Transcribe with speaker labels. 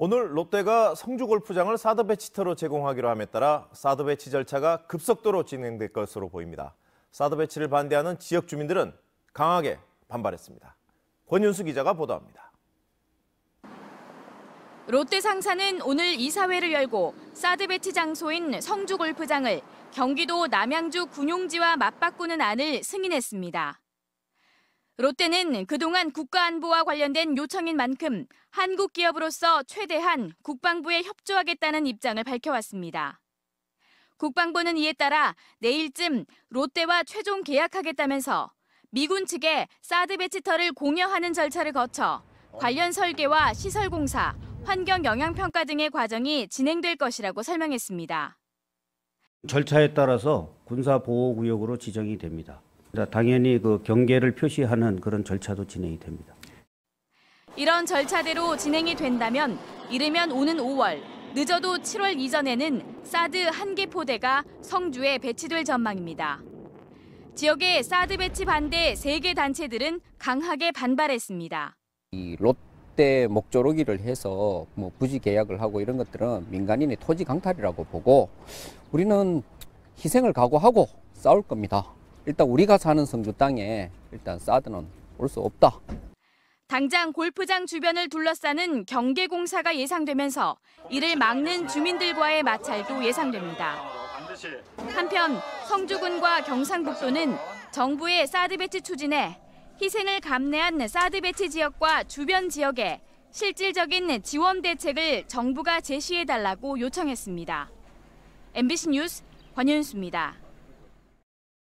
Speaker 1: 오늘 롯데가 성주골프장을 사드배치터로 제공하기로 함에 따라 사드배치 절차가 급속도로 진행될 것으로 보입니다. 사드배치를 반대하는 지역 주민들은 강하게 반발했습니다. 권윤수 기자가 보도합니다.
Speaker 2: 롯데 상사는 오늘 이사회를 열고 사드배치 장소인 성주골프장을 경기도 남양주 군용지와 맞바꾸는 안을 승인했습니다. 롯데는 그동안 국가안보와 관련된 요청인 만큼 한국 기업으로서 최대한 국방부에 협조하겠다는 입장을 밝혀왔습니다. 국방부는 이에 따라 내일쯤 롯데와 최종 계약하겠다면서 미군 측에 사드 배치터를 공여하는 절차를 거쳐 관련 설계와 시설 공사, 환경 영향 평가 등의 과정이 진행될 것이라고 설명했습니다.
Speaker 3: 절차에 따라서 군사 보호 구역으로 지정이 됩니다. 당연히 그 경계를 표시하는 그런 절차도 진행이 됩니다.
Speaker 2: 이런 절차대로 진행이 된다면 이르면 오는 5월, 늦어도 7월 이전에는 사드 한 개 포대가 성주에 배치될 전망입니다. 지역의 사드 배치 반대 세개 단체들은 강하게 반발했습니다.
Speaker 4: 이 롯데 목조로기를 해서 뭐 부지 계약을 하고 이런 것들은 민간인의 토지 강탈이라고 보고 우리는 희생을 각오하고 싸울 겁니다. 일단 우리가 사는 성주 땅에 일단 사드는 올 수 없다.
Speaker 2: 당장 골프장 주변을 둘러싸는 경계공사가 예상되면서 이를 막는 주민들과의 마찰도 예상됩니다. 한편 성주군과 경상북도는 정부의 사드 배치 추진에 희생을 감내한 사드 배치 지역과 주변 지역에 실질적인 지원 대책을 정부가 제시해달라고 요청했습니다. MBC 뉴스 권윤수입니다.